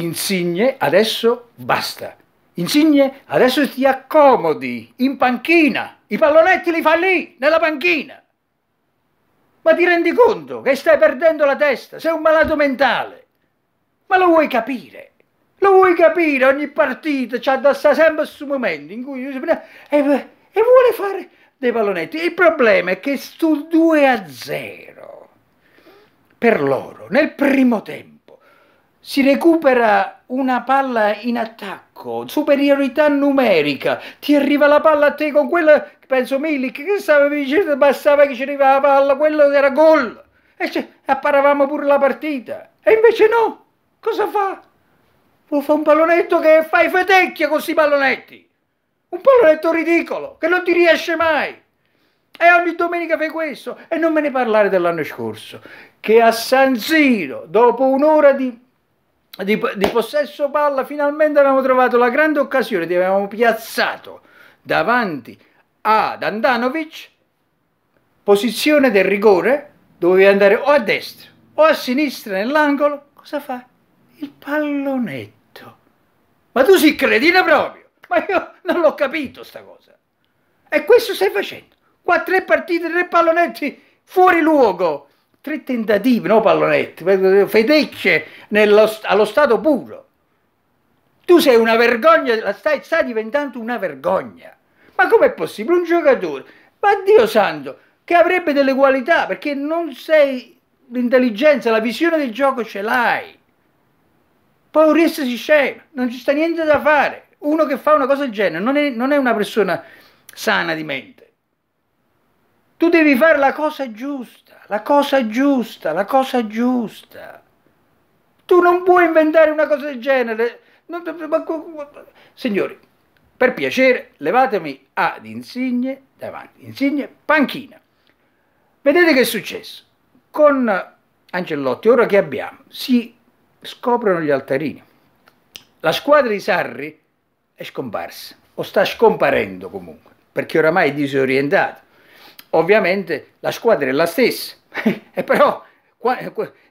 Insigne, adesso basta. Insigne, adesso ti accomodi in panchina. I pallonetti li fa lì, nella panchina. Ma ti rendi conto che stai perdendo la testa? Sei un malato mentale. Ma lo vuoi capire? Lo vuoi capire? Ogni partita c'ha da sta sempre questo momento in cui... E, e vuole fare dei pallonetti. Il problema è che sto 2 a 0 per loro nel primo tempo si recupera una palla in attacco, superiorità numerica, ti arriva la palla a te con quella, penso Milik, che stava dicendo, bastava che ci arriva la palla, quello era gol, e cioè, apparavamo pure la partita, e invece no, cosa fa? fa un pallonetto che fai fetecchia con questi pallonetti, un pallonetto ridicolo, che non ti riesce mai. E ogni domenica fai questo. E non me ne parlare dell'anno scorso, che a San Siro, dopo un'ora di di, di possesso palla finalmente abbiamo trovato la grande occasione che avevamo piazzato davanti a Dandanovic posizione del rigore doveva andare o a destra o a sinistra nell'angolo cosa fa? il pallonetto ma tu si credina proprio ma io non l'ho capito sta cosa e questo stai facendo qua tre partite tre pallonetti fuori luogo tre tentativi, no pallonetti, fedecce nello, allo stato puro. Tu sei una vergogna, sta, stai diventando una vergogna. Ma com'è possibile? Un giocatore, ma Dio santo, che avrebbe delle qualità, perché non sei l'intelligenza, la visione del gioco ce l'hai. Poi un rischio si scema, non ci sta niente da fare. Uno che fa una cosa del genere non è, non è una persona sana di mente. Tu devi fare la cosa giusta, la cosa giusta, la cosa giusta. Tu non puoi inventare una cosa del genere. Non, signori, per piacere, levatemi ad insigne davanti, insigne panchina. Vedete che è successo? Con Ancellotti, ora che abbiamo, si scoprono gli altarini. La squadra di Sarri è scomparsa, o sta scomparendo comunque, perché oramai è disorientata. Ovviamente la squadra è la stessa, e però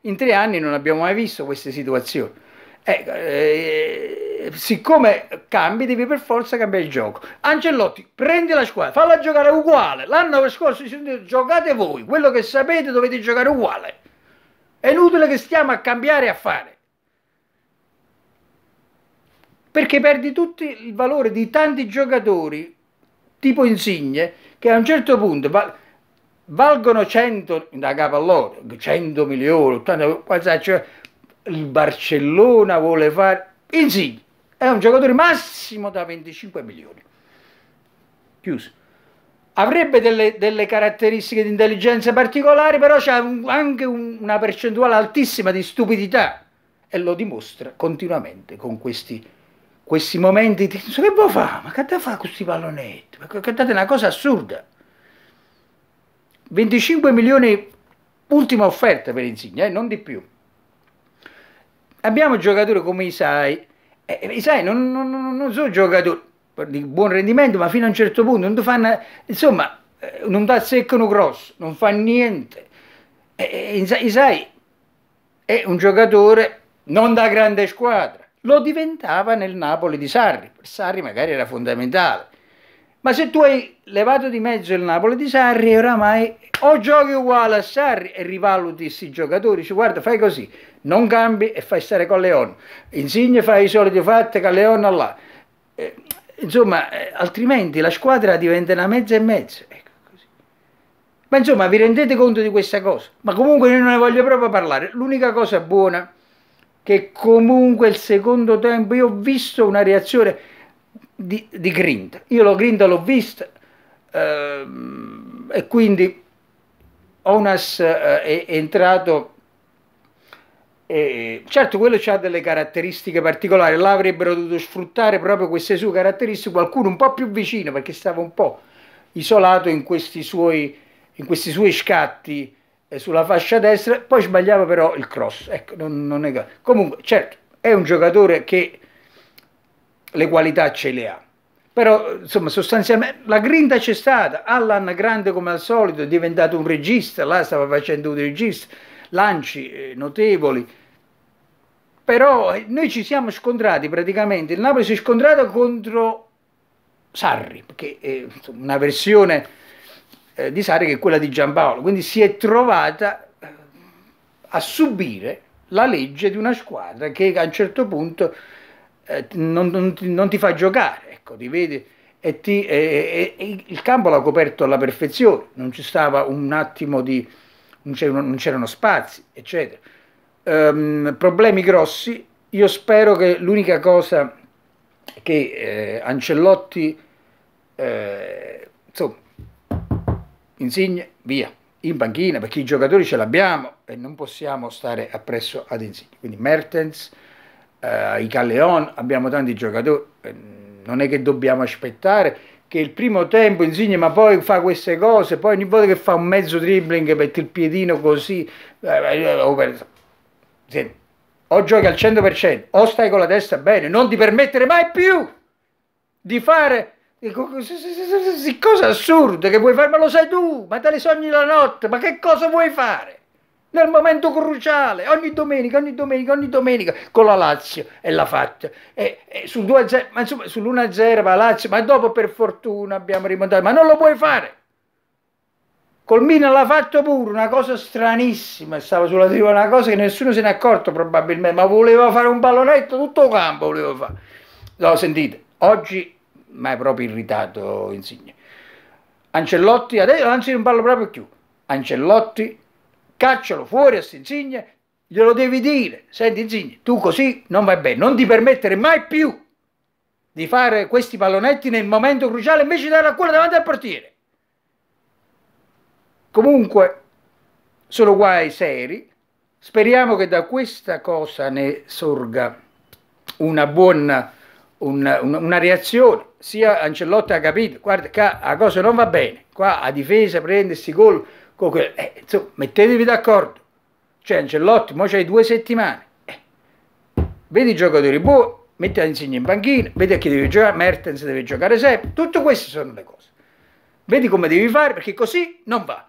in tre anni non abbiamo mai visto queste situazioni. Eh, eh, siccome cambi, devi per forza cambiare il gioco. Ancelotti, prendi la squadra, falla giocare uguale. L'anno scorso ci sono detto, giocate voi, quello che sapete dovete giocare uguale. È inutile che stiamo a cambiare a fare. Perché perdi tutto il valore di tanti giocatori tipo insigne che a un certo punto val- valgono 100 da capallone, 100 milioni, 80, cioè, il Barcellona vuole fare Insigne, è un giocatore massimo da 25 milioni. Chiuso. Avrebbe delle, delle caratteristiche di intelligenza particolari, però c'è un, anche un, una percentuale altissima di stupidità e lo dimostra continuamente con questi questi momenti di... Che può fare? Ma che deve fare questi pallonetti? Perché è una cosa assurda. 25 milioni, ultima offerta per Insigne, eh? non di più. Abbiamo giocatori come Isai, eh, Isai non, non, non sono giocatori di buon rendimento, ma fino a un certo punto non ti fanno, insomma, eh, non ti azzeccano grosso, non fa niente. Eh, eh Isai è un giocatore non da grande squadra, lo diventava nel Napoli di Sarri. Per Sarri magari era fondamentale. Ma se tu hai levato di mezzo il Napoli di Sarri, oramai o giochi uguale a Sarri e rivaluti questi giocatori, dici guarda fai così, non cambi e fai stare con Leon, Insigne fai i soliti fatti con Leon là. Eh, insomma, eh, altrimenti la squadra diventa una mezza e mezza. Ecco Ma insomma, vi rendete conto di questa cosa? Ma comunque io non ne voglio proprio parlare. L'unica cosa buona che comunque il secondo tempo io ho visto una reazione di, di grinta. Io lo grinta l'ho visto ehm, e quindi Onas eh, è, entrato eh, certo, quello ha delle caratteristiche particolari, là avrebbero dovuto sfruttare proprio queste sue caratteristiche, qualcuno un po' più vicino perché stava un po' isolato in questi suoi, in questi suoi scatti sulla fascia destra, poi sbagliava però il cross. Ecco, non, non è... Comunque, certo, è un giocatore che le qualità ce le ha. Però, insomma, sostanzialmente la grinta c'è stata. Allan, grande come al solito, è diventato un regista, là stava facendo un regista, lanci eh, notevoli. Però eh, noi ci siamo scontrati praticamente, il Napoli si è scontrato contro Sarri, che è insomma, una versione eh, di Sari che è quella di Giampaolo, quindi si è trovata eh, a subire la legge di una squadra che a un certo punto eh, non, non, ti, non, ti, fa giocare, ecco, ti vede e, ti, e, e, il campo l'ha coperto alla perfezione, non ci stava un attimo di... non c'erano spazi, eccetera. Um, problemi grossi, io spero che l'unica cosa che eh, Ancellotti, eh, insomma, Insigne via, in panchina, perché i giocatori ce l'abbiamo e non possiamo stare appresso ad Insigne. Quindi Mertens, eh, i Calleon, abbiamo tanti giocatori, eh, non è che dobbiamo aspettare che il primo tempo Insigne ma poi fa queste cose, poi ogni volta che fa un mezzo dribbling mette il piedino così, eh, eh, eh oh, Senti, o giochi al 100% o stai con la testa bene, non ti permettere mai più di fare cosa assurda che vuoi fare, ma lo sai tu, ma te le sogni la notte, ma che cosa vuoi fare? Nel momento cruciale, ogni domenica, ogni domenica, ogni domenica, con la Lazio e l'ha fatta. E, e sul 2-0, ma insomma sull'1-0 va Lazio, ma dopo per fortuna abbiamo rimontato, ma non lo puoi fare. Col Milan l'ha fatto pure, una cosa stranissima, stava sulla tribuna, una cosa che nessuno se n'è accorto probabilmente, ma voleva fare un pallonetto, tutto il campo voleva fare. No, sentite, oggi mi ha proprio irritato Insigne. Ancellotti, adesso anzi non parlo proprio più, Ancellotti, caccialo fuori a Insigne, glielo devi dire, senti Insigne, tu così non vai bene, non ti permettere mai più di fare questi pallonetti nel momento cruciale invece di dare a quello davanti al portiere. Comunque, sono guai seri, speriamo che da questa cosa ne sorga una buona un, un, una reazione, sia Ancelotti ha capito, guarda, qua la cosa non va bene, qua a difesa prendersi gol, eh, insomma, mettetevi d'accordo, cioè Ancelotti, mo c'hai due settimane, eh. vedi i giocatori buoni, metti insegna in panchina, vedi a chi deve giocare, Mertens deve giocare sempre, tutte queste sono le cose, vedi come devi fare perché così non va,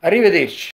arrivederci.